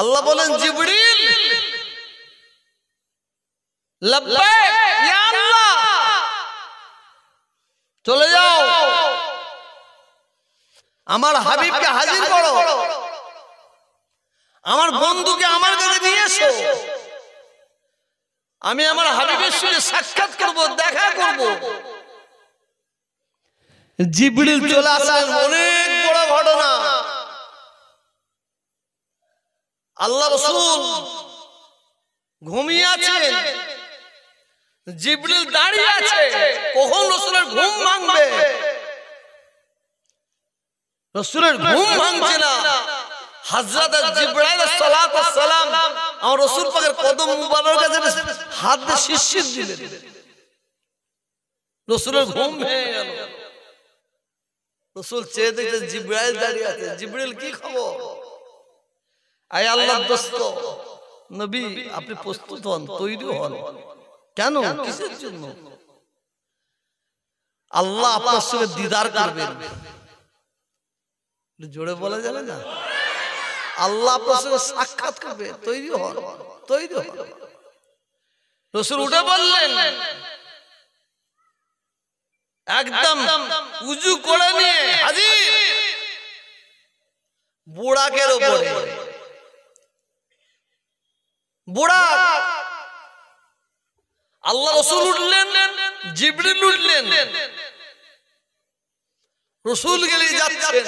আল্লাহ বলেন জিবরিল চলে যাও আমার হাবিবকে হাজির করো আমার বন্ধুকে আমার ঘরে নিয়ে এসো আমি আমার হাবিবের সঙ্গে সাক্ষাৎ করবো দেখা করব জিবরিল চলে আসলেন অনেক বড় ঘটনা আল্লাহ রসুল ঘুমিয়ে আছেন জিবরিল দাঁড়িয়ে আছে কখন রসুলের ঘুম ভাঙবে রসুলের ঘুম ভাঙছে না হাজরত জিব্রাইল সালাত সালাম আমার রসুল পাকের কদম মুবারক কাছে হাত দিয়ে শিরশির দিলেন রসুলের ঘুম ভেঙে গেল রসুল চেয়ে দেখছে জিব্রাইল দাঁড়িয়ে আছে জিব্রাইল কি খবর আয় আল্লাহ দোস্ত নবী আপনি প্রস্তুত হন তৈরি হন কেন কিসের জন্য আল্লাহ আপনার সঙ্গে দিদার করবেন জোরে বলা যাবে না আল্লাহ আপনার সঙ্গে সাক্ষাৎ করবে তৈরি হন তৈরি হন রসুল উঠে বললেন একদম উজু করে নিয়ে হাজির বুড়াকের ওপরে আল্লাহ রসুল উঠলেন জিবরিল উঠলেন রসুল গেলে যাচ্ছেন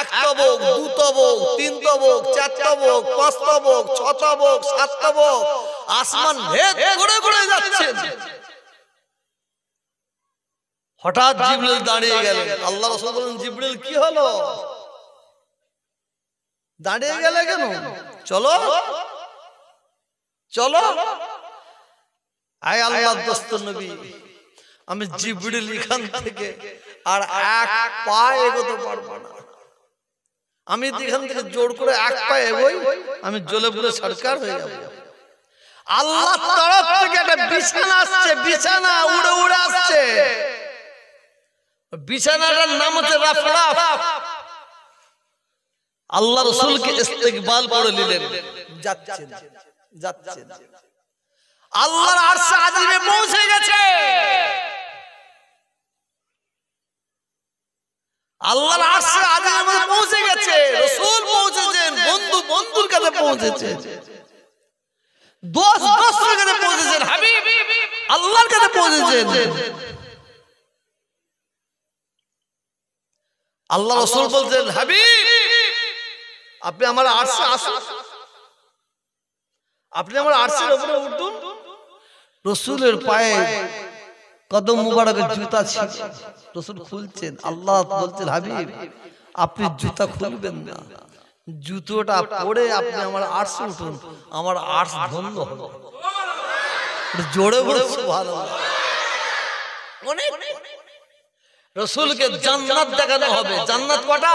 এক তবক দু তবক তিন তবক চার তবক পাঁচ তবক ছ তবক সাত তবক আসমান ভেদ করে করে যাচ্ছেন হঠাৎ জিবরিল দাঁড়িয়ে গেলেন আল্লাহ রসুল বলেন জিবরিল কি হলো দাঁড়িয়ে গেলে কেন চলো চলো আয় আল্লাহ দোস্ত নবী আমি জিবড়িল এখান থেকে আর এক পা এগোতে পারবো না আমি এখান থেকে জোর করে এক পায়ে এগোই আমি জ্বলে বলে সরকার হয়ে যাবো আল্লাহ তরফ থেকে একটা বিছানা আসছে বিছানা উড়ে উড়ে আসছে বিছানাটার নাম হচ্ছে রাফরাফ আল্লাহ রসুলকে ইস্তেকবাল করে নিলেন যাচ্ছেন যাচ্ছেন আল্লাহর আরশে পৌঁছে গেছে আল্লাহর আরশে পৌঁছে গেছে রাসূল পৌঁছেছেন বন্ধু বন্ধুর কাছে পৌঁছেছে কাছে পৌঁছেছেন হাবিব আল্লাহর কাছে পৌঁছেছেন আল্লাহ রাসূল বলছেন হাবিব আপনি আমার আরশে আসুন আপনি আমার আর্টসের উপরে উঠুন রসুলের পায়ে কদম মুবারকের জুতা ছিল রসুল খুলছেন আল্লাহ বলছেন হাবিব আপনি জুতা খুলবেন না জুতোটা পরে আপনি আমার আর্টস উঠুন আমার আর্টস ধন্য হলো জোরে বলেছে ভালো রসুলকে জান্নাত দেখানো হবে জান্নাত কটা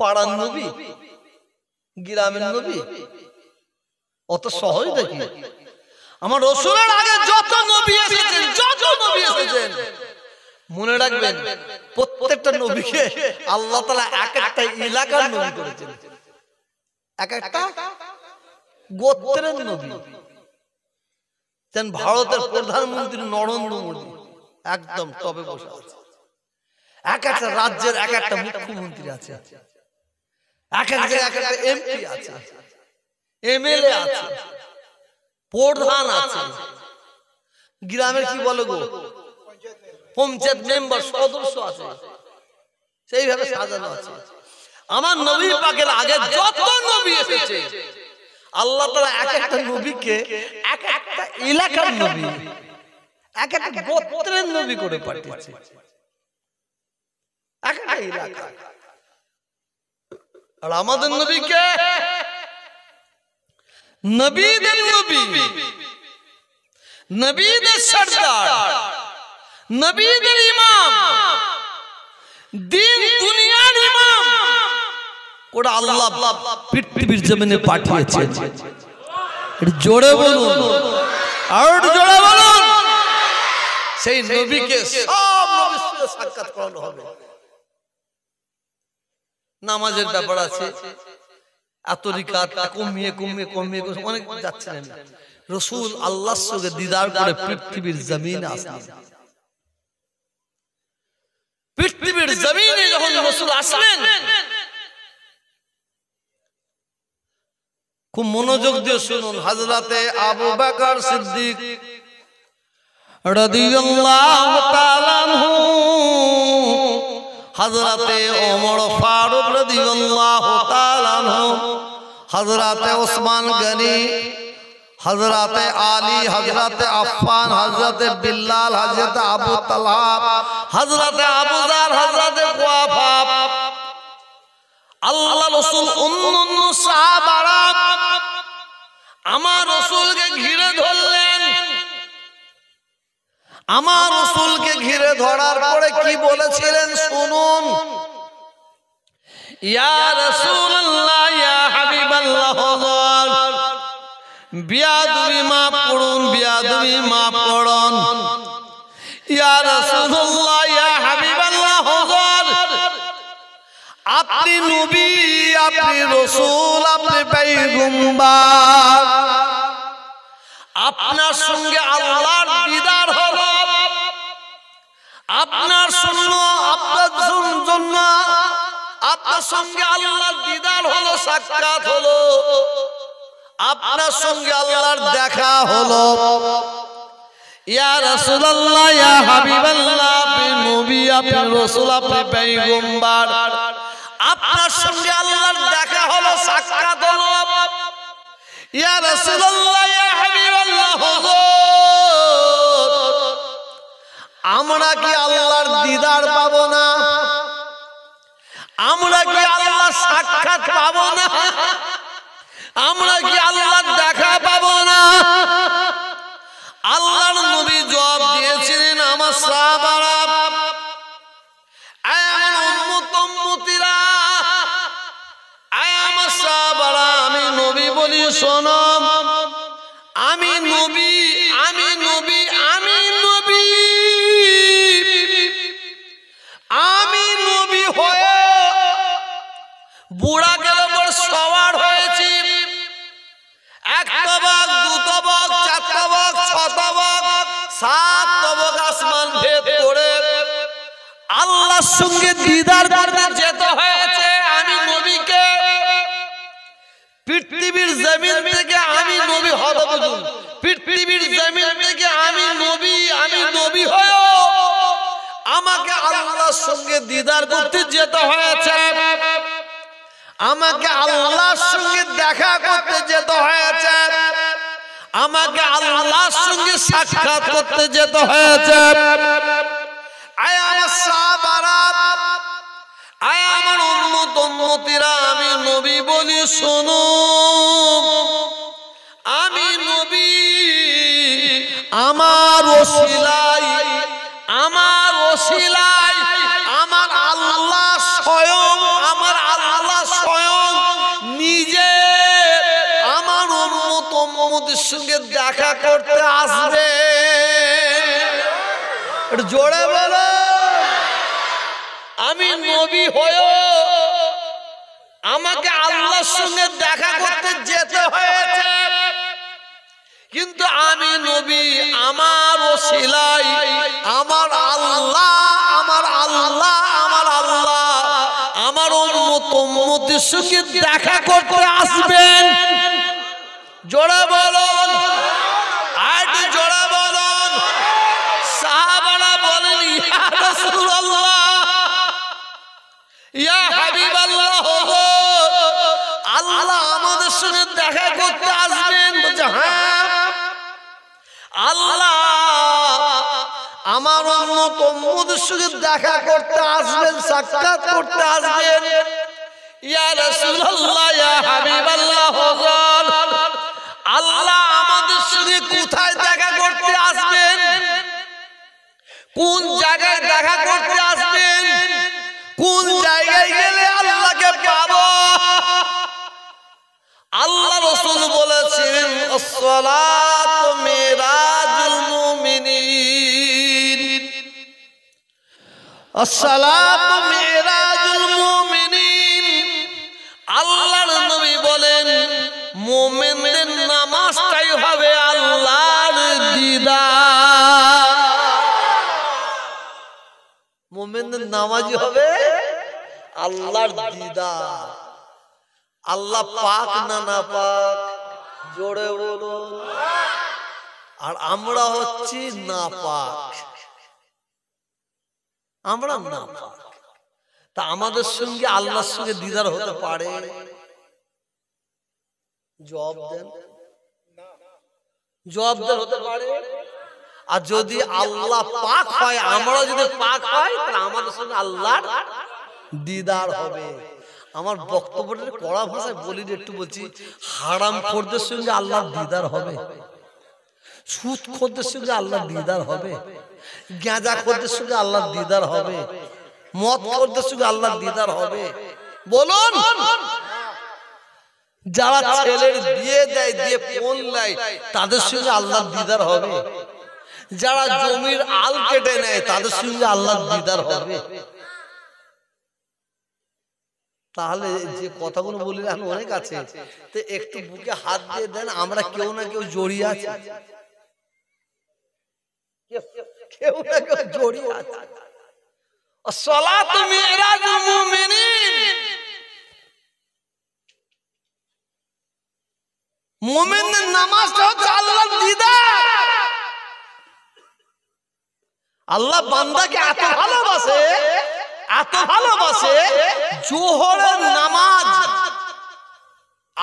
পাড়ার নবী গ্রামের নবী অত সহজ দেখি আমার রসুলের আগে যত নবী এসেছেন যত নবী এসেছেন মনে রাখবেন প্রত্যেকটা নবীকে আল্লাহ তালা এক একটা এলাকার নবী করেছেন এক একটা গোত্রের নবী ভারতের প্রধানমন্ত্রী নরেন্দ্র মোদী একদম তবে বসে আছে এক একটা রাজ্যের এক একটা মুখ্যমন্ত্রী আছে এক এক জায়গায় একটা এমপি আছে এমএলএ আছে প্রধান আছে গ্রামের কি বলো গো পঞ্চায়েত মেম্বার সদস্য আছে সেইভাবে সাজানো আছে আমার নবী পাকের আগে যত নবী এসেছে আল্লাহ তারা এক একটা নবীকে এক একটা এলাকার নবী এক একটা গোত্রের নবী করে পাঠিয়েছে এক একটা এলাকা আর আমাদের নবী কে নবীদের নবী নবীদের সর্দার নবীদের ইমাম দিন দুনিয়ার ইমাম ওরা আল্লাহ পৃথিবীর জমিনে পাঠিয়েছে জোরে বলুন আর জোরে বলুন সেই নবীকে সব নবীর সাক্ষাৎ করানো হবে নামাজের ব্যাপার আছে এত কমিয়ে কমিয়ে কমিয়ে অনেক যাচ্ছিলেন রসুল সঙ্গে দিদার করে পৃথিবীর জমিন পৃথিবীর জমিনে যখন রসুল আসলেন খুব মনোযোগ দিয়ে শুনুন হাজরাতে আবু বাকার সিদ্দিক রাদিয়াল্লাহু তাআলা হজরতে ওমর ফারুক রাদিয়াল্লাহু তাআলা আনহু হজরতে ওসমান গনি হজরতে আলী হজরতে আফান হজরতে বিল্লাল হজরতে আবু তালহা হজরতে আবু জার হজরতে কুয়াফা আল্লাহ রসুল অন্যান্য সাহাবারা আমার রসুলকে ঘিরে ধরলেন আমার রসুলকে ঘিরে পরে কি বলেছিলেন শুনুন আপনি নবী আপনি রসুল আপনি আপনার সঙ্গে আল্লাহ আপনার শূন্য আপনার জন্য আপনার সঙ্গে আল্লাহর দিদার হলো সাক্ষাৎ হলো আপনার সঙ্গে আল্লাহর দেখা হলো ইয়া আপনার সঙ্গে আল্লাহর দেখা হলো সাক্ষাৎ হলো ইয়া রাসূলুল্লাহ আমরা কি আল্লাহর দিদার পাব না আমরা কি আল্লাহ সাক্ষাৎ পাব না আমরা কি আল্লাহ সঙ্গে দিদার করতে যেতে হয়েছে আমি নবীকে পৃথিবীর জমিন থেকে আমি নবী হব পৃথিবীর জমিন থেকে আমি নবী আমি নবী হয়েও আমাকে আল্লাহর সঙ্গে দিদার করতে যেতে হয়েছে আমাকে আল্লাহর সঙ্গে দেখা করতে যেতে হয়েছে আমাকে আল্লাহর সঙ্গে সাক্ষাৎ করতে যেতে হয়েছে আয় আমার সাহাবা উম্মতিরা আমি নবী বলি শোনো আমি নবী আমার ওসিলাই আমার ওসিলাই আমার আল্লাহ স্বয়ং আমার আল্লাহ স্বয়ং নিজে আমার উন্মত উম্মতির সঙ্গে দেখা করতে আসবে জোরে বলো আমি নবী হয়েও আমাকে আল্লাহর সঙ্গে দেখা করতে যেতে হয়েছে কিন্তু আমি নবী আমার ও সিলাই আমার আল্লাহ আমার আল্লাহ আমার আল্লাহ আমার উন্মত সঙ্গে দেখা করতে আসবেন জোড়া বলো সঙ্গে দেখা করতে আসবেন হ্যাঁ। আল্লাহ আমার উন্নত সঙ্গে দেখা করতে আসবেন সাক্ষাৎ করতে আসবেন আল্লাহ আমাদের সঙ্গে কোথায় দেখা করতে আসবেন কোন জায়গায় দেখা করতে আসবেন কোন জায়গায় গেলে আল্লাহকে পাবো আল্লাহ রসুল বলেছেন মেরাজুল মুমিনিন আসসালাতু মেরাজুল মুমিনিন আল্লাহর নবী বলেন মুমিনদের নামাজটাই হবে আল্লাহর দিদার মুমিনদের নামাজই হবে আল্লাহর দিদার আল্লাহ পাক না না পাক জোরে বলো আর আমরা হচ্ছি না পাক আমরা না পাক তা আমাদের সঙ্গে আল্লাহর সঙ্গে দিদার হতে পারে জব দেন হতে পারে আর যদি আল্লাহ পাক হয় আমরা যদি পাক হয় তাহলে আমাদের সঙ্গে আল্লাহর দিদার হবে আমার বক্তব্যটা কড়া ভাষায় বলি একটু বলছি হারাম খোরদের সঙ্গে আল্লাহ দিদার হবে সুদ খোরদের সঙ্গে আল্লাহ দিদার হবে গাঁজা খোরদের সঙ্গে আল্লাহ দিদার হবে মদ খোরদের সঙ্গে আল্লাহ দিদার হবে বলুন যারা ছেলের দিয়ে দেয় দিয়ে ফোন নেয় তাদের সঙ্গে আল্লাহ দিদার হবে যারা জমির আল কেটে নেয় তাদের সঙ্গে আল্লাহ দিদার হবে তাহলে যে কথাগুলো বললেন অনেক আছে তো একটু বুকে হাত দিয়ে দেন আমরা কেউ না কেউ জড়িয়ে আছি কেউ না কেউ জড়িয়ে আছে আল্লাহ বান্দাকে এত ভালোবাসে এত ভালোবাসে জোহরের নামাজ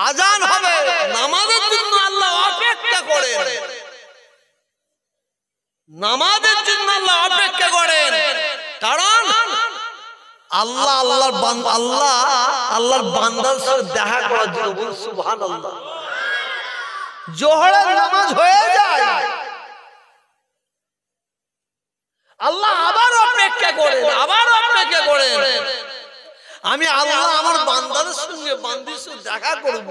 আজান হবে নামাজের জন্য আল্লাহ অপেক্ষা করে নামাজের জন্য আল্লাহ অপেক্ষা করে কারণ আল্লাহ আল্লাহর আল্লাহ আল্লাহর বান্দার সাথে দেখা করার জন্য সুবহানাল্লাহ জোহরের নামাজ হয়ে যায় আল্লাহ আবার অপেক্ষা করেন আবার অপেক্ষা করেন আমি আল্লাহ আমার বান্দার সঙ্গে বান্দির সঙ্গে দেখা করব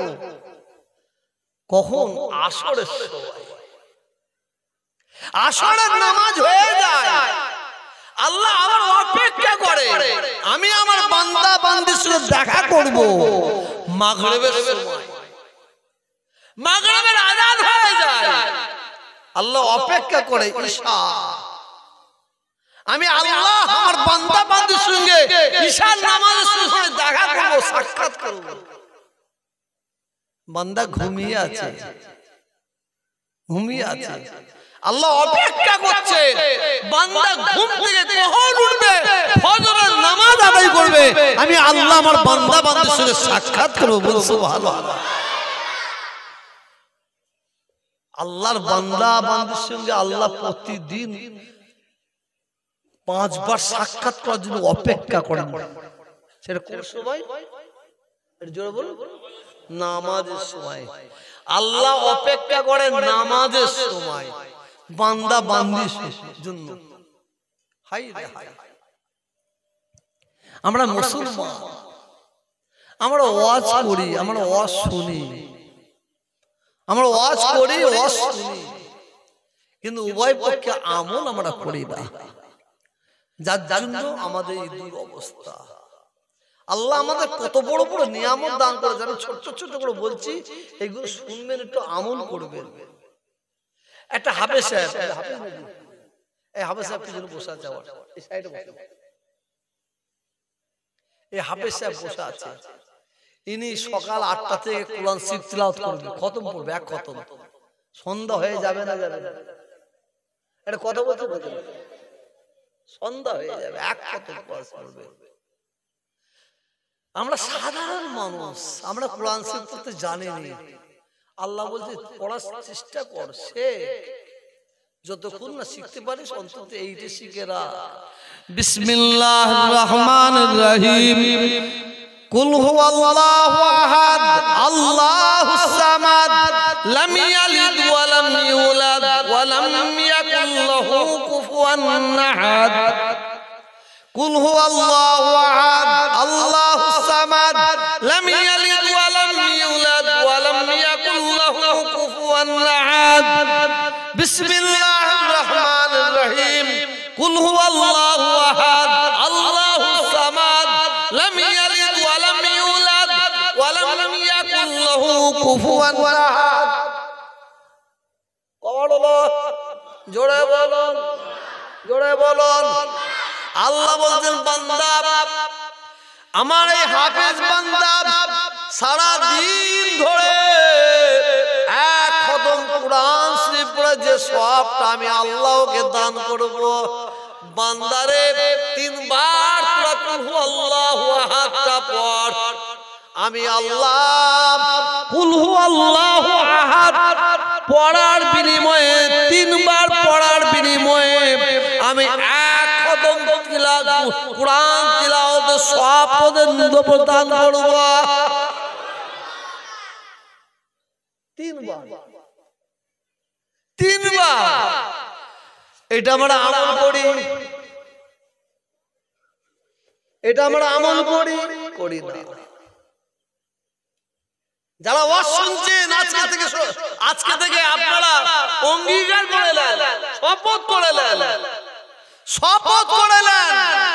কখন আসরের আসরের নামাজ হয়ে যায় আল্লাহ আমার অপেক্ষা করে আমি আমার বান্দা বান্দির সঙ্গে দেখা করব মাগরেবের সময় মাগরেবের আজাদ হয়ে যায় আল্লাহ অপেক্ষা করে ঈশা আমি আল্লাহ আমার বান্দা বান্দির সঙ্গে ঈশার নামাজের সঙ্গে দেখা করব সাক্ষাৎ করব বান্দা ঘুমিয়ে আছে ঘুমিয়ে আছে আল্লাহ অপেক্ষা করছে বান্দা ঘুম থেকে কখন উঠবে ফজরের নামাজ আদায় করবে আমি আল্লাহ আমার বান্দা বান্দির সঙ্গে সাক্ষাৎ করব বলুন সুবহানাল্লাহ আল্লাহর বান্দা বান্দির সঙ্গে আল্লাহ প্রতিদিন পাঁচবার সাক্ষাৎ করার জন্য অপেক্ষা করেন সেটা কোন সময় নামাজের সময় আল্লাহ অপেক্ষা করেন নামাজের সময় বান্দা বান্দির জন্য আমরা মুসলমান আমরা ওয়াজ করি আমরা ওয়াজ শুনি আমরা ওয়াজ করি ওয়াজ শুনি কিন্তু উভয় পক্ষে আমল আমরা করি না যার জন্য আমাদের এই দুরবস্থা আল্লাহ আমাদের কত বড় বড় নিয়ামত দান করে যারা ছোট ছোট করে বলছি এগুলো শুনবেন একটু আমল করবেন একটা হাবে এই ইনি সকাল খতম সন্ধ্যা হয়ে যাবে না যাবে কথা বলতে সন্ধ্যা হয়ে যাবে এক কত উপবাস করবে আমরা সাধারণ মানুষ আমরা কোরআন শরীফ জানি না আল্লাহ বলছে পড়ার চেষ্টা কর সে যতক্ষণ না শিখতে পারিস অন্তত এইটা শিখে রা বিসমিল্লাহ রহমান রহিম কুল হুয়াল্লাহু আহাদ আল্লাহুস সামাদ লাম قل هو الله احد الله الصمد لم يلد ولم يولد ولم يكن له كفوا احد بسم الله الرحمن الرحيم قل هو الله احد الله الصمد لم يلد ولم يولد ولم يكن له كفوا احد জোরে বলুন জোরে বলুন আল্লাহ বলছেন বান্দা আমার এই হাফেজ বান্দা সারা দিন ধরে এক খতম কোরআন শরীফ যে সবটা আমি আল্লাহকে দান করব বান্দারে তিনবার তোরা কুলহু আল্লাহু আহাদটা পড় আমি আল্লাহ আল্লাহ আল্লাহু আহাদ পড়ার বিনিময়ে তিনবার পড়ার বিনিময়ে কোরআন প্রদান করব তিনবার এটা আমরা আমল করি এটা আমরা আমল করি করি না যারা ওয়াজ শুনছেন আজকে থেকে আজকে থেকে আপনারা অঙ্গীকার করে নেন শপথ করে নেন শপথ করে নেন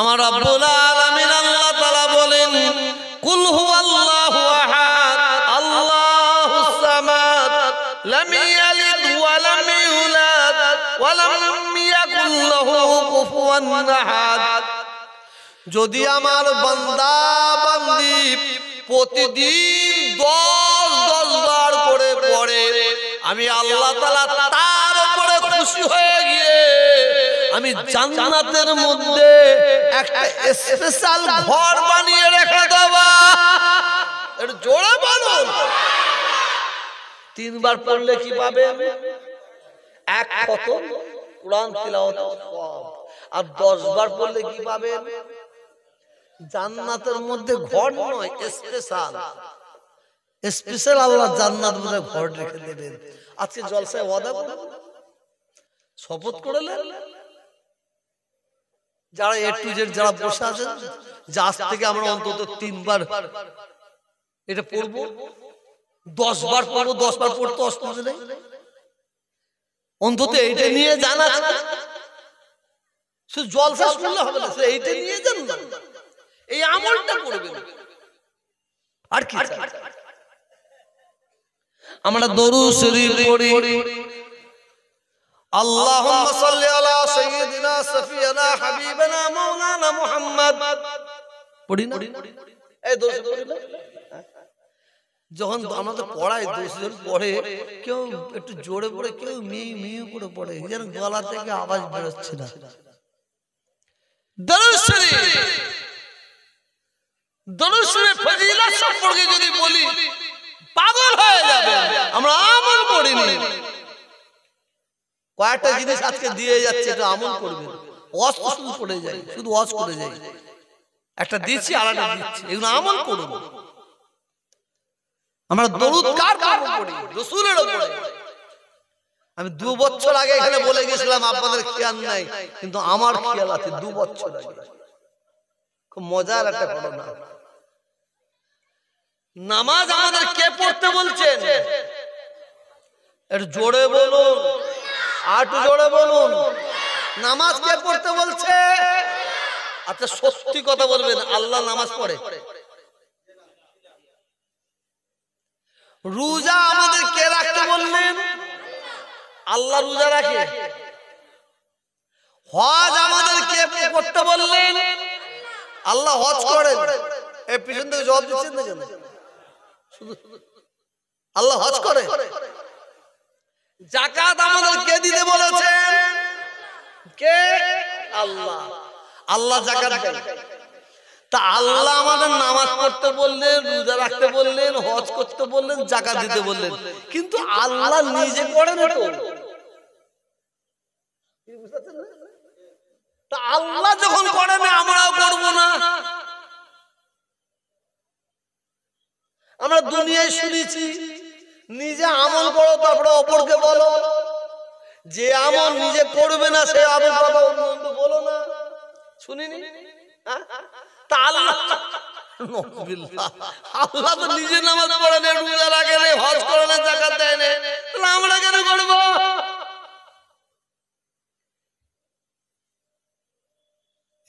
আমার আব্বুল আলমিন আল্লাহ তালা বলেন কুলহু আল্লাহ আহাদ যদি আমার বন্দা বন্দি প্রতিদিন দশ দশ বার করে পড়ে আমি আল্লাহ তালা তার উপরে খুশি হয়ে গিয়ে আমি জান্নাতের মধ্যে একটা স্পেশাল ঘর বানিয়ে রেখে দেব এটা জোরে বলুন তিনবার পড়লে কি পাবে এক কত কোরআন কম আর 10 বার পড়লে কি পাবেন জান্নাতের মধ্যে ঘর নয় স্পেশাল স্পেশাল আল্লাহ জান্নাত মধ্যে ঘর রেখে দেবেন আজকে জলসায় ওয়াদা শপথ করলেন যারা এ টু জেড যারা বসে আছেন যে আজ থেকে আমরা অন্তত তিনবার এটা পড়বো দশ বার পড়বো দশ বার পড়তে অসুবিধা নেই অন্তত এইটা নিয়ে জানা সে জল চাষ করলে হবে না সে এইটা নিয়ে জান এই আমলটা করবে আর কি আমরা দরু শরীফ পড়ি اللهم صل على سيدنا سفينا حبيبنا مولانا محمد পড়ি না এই দোষ যখন আমাদের পড়ায় দোষজন পড়ে কেউ একটু জোরে পড়ে কেউ মি মেয়ে করে পড়ে যেন গলা থেকে আওয়াজ বেরোচ্ছে না সম্পর্কে যদি বলি পাগল হয়ে যাবে আমরা আমল পড়িনি কয়েকটা জিনিস আজকে দিয়ে যাচ্ছে একটু আমল করবে ওয়াজ শুধু করে যায় শুধু ওয়াজ করে যায় একটা দিচ্ছি আর একটা দিচ্ছি এগুলো আমল করব আমরা দরুদ কার করি উপরে আমি দু বছর আগে এখানে বলে গেছিলাম আপনাদের খেয়াল নাই কিন্তু আমার খেয়াল আছে দু বছর আগে খুব মজার একটা ঘটনা নামাজ আমাদের কে পড়তে বলছেন একটু জোরে বলুন আটু জোরে বলুন নামাজ কে পড়তে বলছে আচ্ছা সত্যি কথা বলবেন আল্লাহ নামাজ পড়ে রোজা আমাদের কে রাখতে বললেন আল্লাহ রোজা রাখে হজ আমাদের কে করতে বললেন আল্লাহ হজ করেন এই পিছন থেকে জবাব দিচ্ছেন না কেন আল্লাহ হজ করে জাকাত আমাদের কে দিতে বলেছেন কে আল্লাহ আল্লাহ জাকাত তা আল্লাহ আমাদের নামাজ পড়তে বললেন রোজা রাখতে বললেন হজ করতে বললেন জাকাত দিতে বললেন কিন্তু আল্লাহ নিজে করেন তা আল্লাহ যখন করেন আমরাও করব না আমরা দুনিয়ায় শুনেছি নিজে আমল করো তারপরে অপরকে বলো যে আমল নিজে করবে না সে আমল বাবা বলো না শুনিনি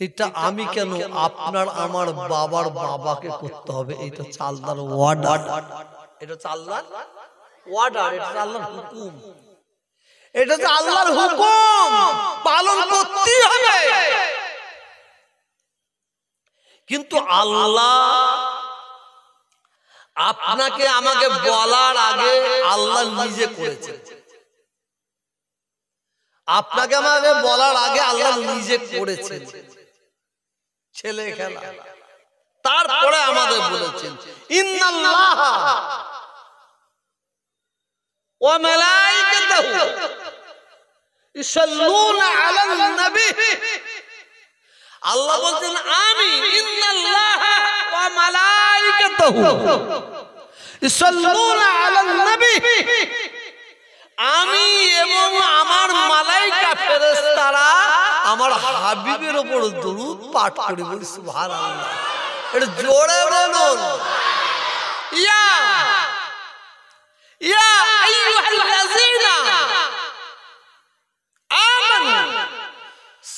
এটা আমি কেন আপনার আমার বাবার বাবাকে করতে হবে এটা চালদার ওয়ার্ড এটা চালদার এটা আল্লাহর পালন কিন্তু আল্লাহ আপনাকে আমাকে বলার আগে আল্লাহ নিজে করেছে আপনাকে আমাকে বলার আগে আল্লাহ নিজে করেছেন ছেলে খেলা তারপরে আমাদের বলেছেন ইন্নাল্লাহ وملائكته يصلون على النبي আল্লাহ বলছেন আমি আমি এবং আমার মালাইকা ফেরেশতারা আমার হাবিবের উপর দরুদ পাঠ করে বলি সুবহানাল্লাহ এটা জোরে বলুন ইয়া ইয়া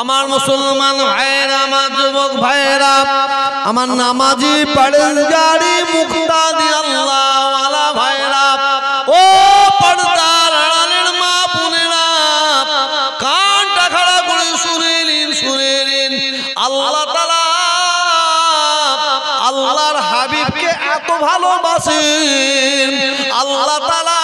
আমার মুসলমান ভাইরা আমার যুবক ভাইয়েরা আমার নামাজি পড়েন গাড়ি মুক্তা দি আল্লাহ ভাইরা ও পর্দার আড়ালের মা পুনেরা কানটা খাড়া করে শুনে নিন শুনে নিন আল্লাহ তালা আল্লাহর হাবিবকে এত ভালোবাসেন আল্লাহ তালা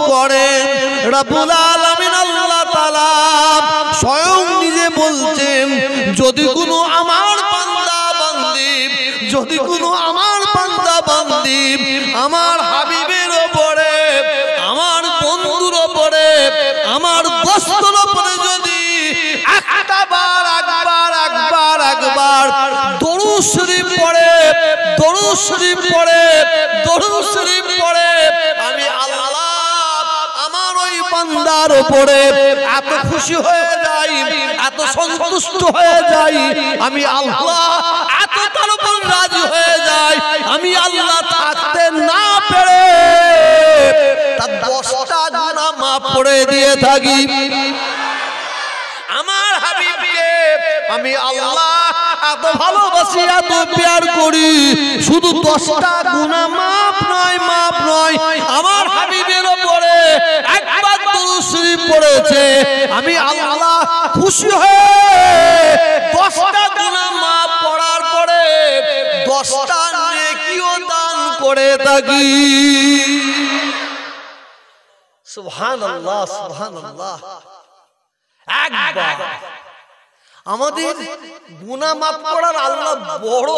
পরে রাবুল আলমিন আল্লাহ তালা স্বয়ং নিজে বলছেন যদি কোনো আমার পান্দা বান্দি যদি কোনো আমার পান্দা বান্দি আমার হাবিবের ওপরে আমার বন্ধুর ওপরে আমার বস্তুর ওপরে যদি একবার একবার একবার একবার দরুদ শরীফ পড়ে দরুদ শরীফ পড়ে দরুদ তোমার উপরে এত খুশি হয়ে যাই এত সন্তুষ্ট হয়ে যাই আমি আল্লাহ এত তার উপর রাজি হয়ে যাই আমি আল্লাহ থাকতে না পেরে তার দশটা জানা মা পড়ে দিয়ে থাকি আমার হাবিবকে আমি আল্লাহ এত ভালোবাসি এত প্যার করি শুধু দশটা গুণা মাপ নয় মাপ নয় আমার হাবিব পড়েছে আমি আল্লাহ খুশি হয়ে দশটা গুণা মা পড়ার পরে দশটা নেকিও দান করে থাকি সুহান আল্লাহ সুহান আল্লাহ আমাদের গুণা করার আল্লাহ বড়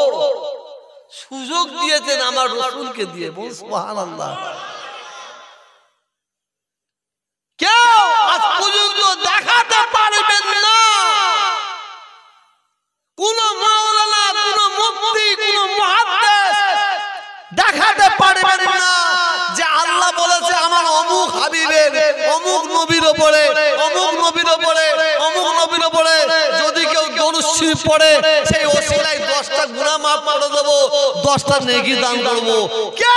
সুযোগ দিয়েছেন আমার রসুলকে দিয়ে বলুন সুহান আল্লাহ কেউ পর্যন্ত দেখাতে পারবেন না কোন মাওলানা কোন মুক্তি কোন মহাদ্দেশ দেখাতে পারবেন না যদি কেউ দরুশি পড়ে সেই ওসিলায় দশটা গুণা মাপ করে দেবো দশটা নেকি দান করবো কে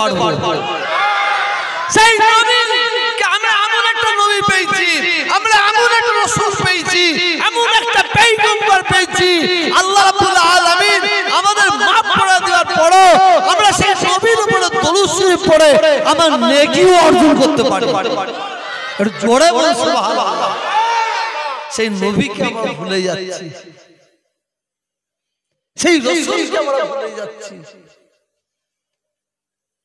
পারবো সেই নবীকে আমরা এমন একটা নবী পেয়েছি আমরা এমন একটা রসুল পেয়েছি এমন একটা পেইগম্বর পেয়েছি আল্লাহ রাব্বুল আলামিন আমাদের মাপ করে দেওয়ার পর আমরা সেই নবীর উপরে দরুদ শরীফ পড়ে আমার নেকিও অর্জন করতে পারি একটু জোরে বলুন সুবহানাল্লাহ সেই নবীকে আমরা ভুলে যাচ্ছি সেই রসুলকে আমরা ভুলে যাচ্ছি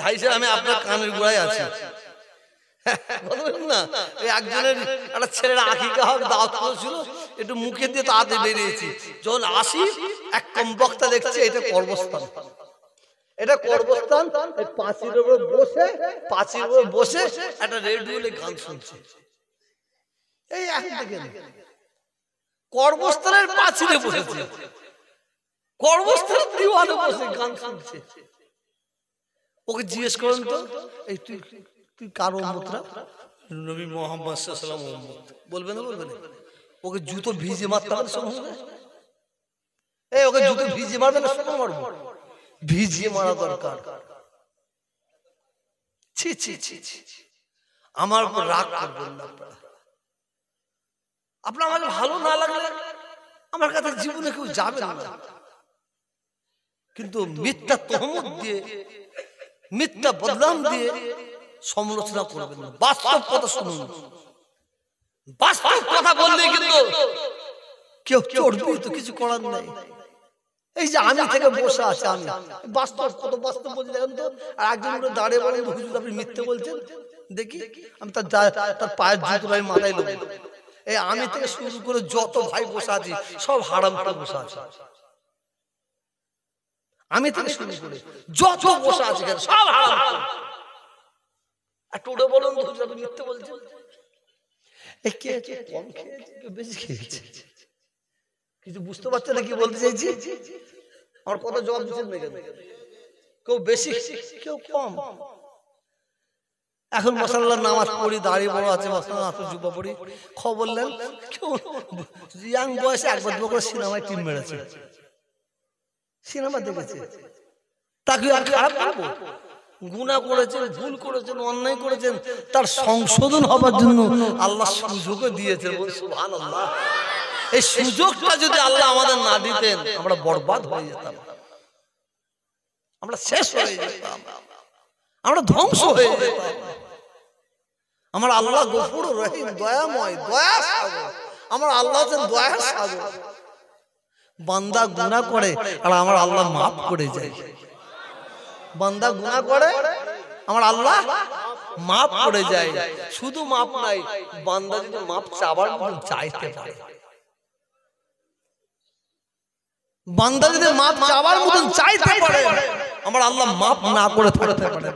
ভাই সাহেব আমি আপনার কানের গোড়ায় আছি একজনের একটা ছেলের মুখে পাঁচির উপরে বসে বসে একটা রেডিওলে গান শুনছে এই কর্মস্থানের পাঁচিরে বসেছে কর্মস্থানের দিওয়ালে বসে গান শুনছে ওকে জিজ্ঞেস করেন তো এই তুই তুই কার নবী মোহাম্মদ সাল্লাম উম্মত বলবে না বলবে না ওকে জুতো ভিজে মারতে হবে সব এই ওকে জুতো ভিজে মারবে না মারবো ভিজিয়ে মারা দরকার ছি ছি ছি ছি আমার রাগ করবেন না আপনার ভালো না লাগলে আমার কাছে জীবনে কেউ যাবে না কিন্তু মিথ্যা তহমত দিয়ে মিথ্যা বদনাম দিয়ে সমালোচনা করবেন না বাস্তব কথা শুনুন বাস্তব কথা বললে কিন্তু কেউ চড়বে তো কিছু করার নাই এই যে আমি থেকে বসে আছে আমি বাস্তব কত বাস্তব বলছি দেখেন তো আর একজন দাঁড়িয়ে বলে হুজুর আপনি মিথ্যে বলছেন দেখি আমি তার তার পায়ের জুতো ভাই মাথায় লোক এই আমি থেকে শুরু করে যত ভাই বসে আছি সব হারাম করে বসে আছে আমি তাকে শুনি করে যত বসা আছে সব আর বলুন কিছু বুঝতে কি বলতে চাইছি আমার কেউ কম এখন মশাল্লার নামাজ পড়ি দাঁড়িয়ে বড় আছে যুবা পড়ি খবর নেন কেউ ইয়াং বয়সে একবার সিনেমায় টিম মেরেছে সিনেমা দেখেছে তাকে আর খারাপ করবো গুণা করেছেন ভুল করেছেন অন্যায় করেছেন তার সংশোধন হবার জন্য আল্লাহ সুযোগও দিয়েছেন এই সুযোগটা যদি আল্লাহ আমাদের না দিতেন আমরা বরবাদ হয়ে যেতাম আমরা শেষ হয়ে যেতাম আমরা ধ্বংস হয়ে যেতাম আমার আল্লাহ গফুর রহিম দয়াময় দয়া আমার আল্লাহ দয়া সাগর বান্দা গুণা করে আর আমার আল্লাহ মাফ করে যায় বান্দা গুণা করে আমার আল্লাহ মাফ করে যায় শুধু মাপ নাই বান্দা যদি মাপ চাবার মতন চাইতে পারে বান্দা যদি মাপ চাবার মতন চাইতে পারে আমার আল্লাহ মাপ না করে থাকতে পারে